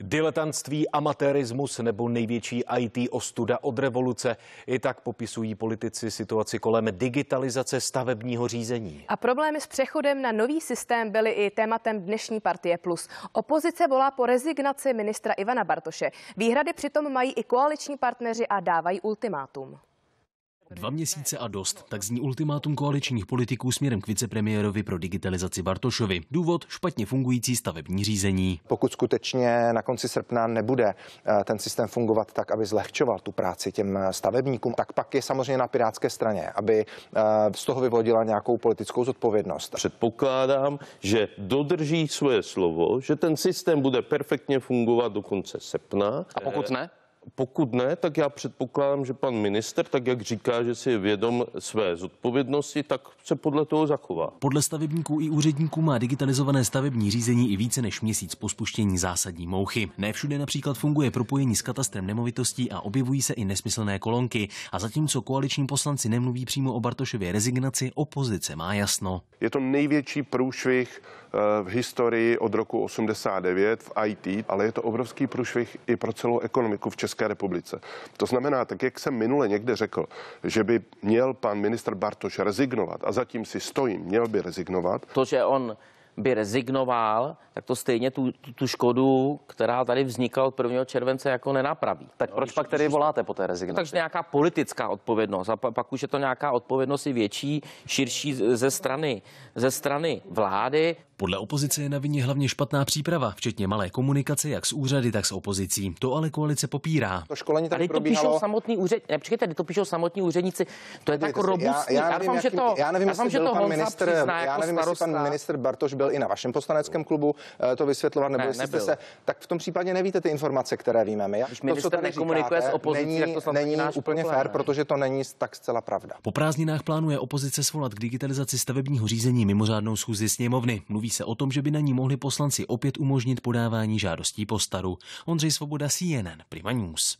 Diletantství, amatérismus nebo největší IT ostuda od revoluce. I tak popisují politici situaci kolem digitalizace stavebního řízení. A problémy s přechodem na nový systém byly i tématem dnešní partie Plus. Opozice volá po rezignaci ministra Ivana Bartoše. Výhrady přitom mají i koaliční partneři a dávají ultimátum. Dva měsíce a dost, tak zní ultimátum koaličních politiků směrem k vicepremiérovi pro digitalizaci Bartošovi. Důvod špatně fungující stavební řízení. Pokud skutečně na konci srpna nebude eh, ten systém fungovat tak, aby zlehčoval tu práci těm eh, stavebníkům, tak pak je samozřejmě na pirátské straně, aby eh, z toho vyvodila nějakou politickou zodpovědnost. Předpokládám, že dodrží své slovo, že ten systém bude perfektně fungovat do konce srpna. A pokud ne? Pokud ne, tak já předpokládám, že pan minister, tak jak říká, že si je vědom své zodpovědnosti, tak se podle toho zachová. Podle stavebníků i úředníků má digitalizované stavební řízení i více než měsíc po spuštění zásadní mouchy. Ne všude například funguje propojení s katastrem nemovitostí a objevují se i nesmyslné kolonky. A zatímco koaliční poslanci nemluví přímo o Bartošově rezignaci, opozice má jasno. Je to největší průšvih eh, v historii od roku 89 v IT, ale je to obrovský průšvih i pro celou ekonomiku v České České republice. To znamená, tak jak jsem minule někde řekl, že by měl pan ministr Bartoš rezignovat a zatím si stojím, měl by rezignovat. To, že on by rezignoval, tak to stejně tu, tu škodu, která tady vznikla od 1. července, jako nenapraví. Tak no, proč pak tedy voláte po té rezignaci? Takže nějaká politická odpovědnost a pak už je to nějaká odpovědnost i větší, širší ze strany, ze strany vlády. Podle opozice je na vině hlavně špatná příprava, včetně malé komunikace jak s úřady, tak s opozicí. To ale koalice popírá. To školení tady probíhalo... to píšou samotní úřad... ne, počkejte, to píšou samotní úředníci. To je tak robustní. Já, já, já, nevím, já, to. já nevím, že to, já nevím, jestli, pan minister, jako já jako nevím jestli pan minister Bartoš byl i na vašem poslaneckém klubu eh, to vysvětlovat, nebo ne, jestli jste se... Tak v tom případě nevíte ty informace, které víme my. Když to, co tady komunikuje s opozicí, není, tak to není úplně fér, protože to není tak zcela pravda. Po prázdninách plánuje opozice svolat k digitalizaci stavebního řízení mimořádnou schůzi sněmovny. Mluví Mluví se o tom, že by na ní mohli poslanci opět umožnit podávání žádostí po staru. Ondřej Svoboda, CNN, Prima News.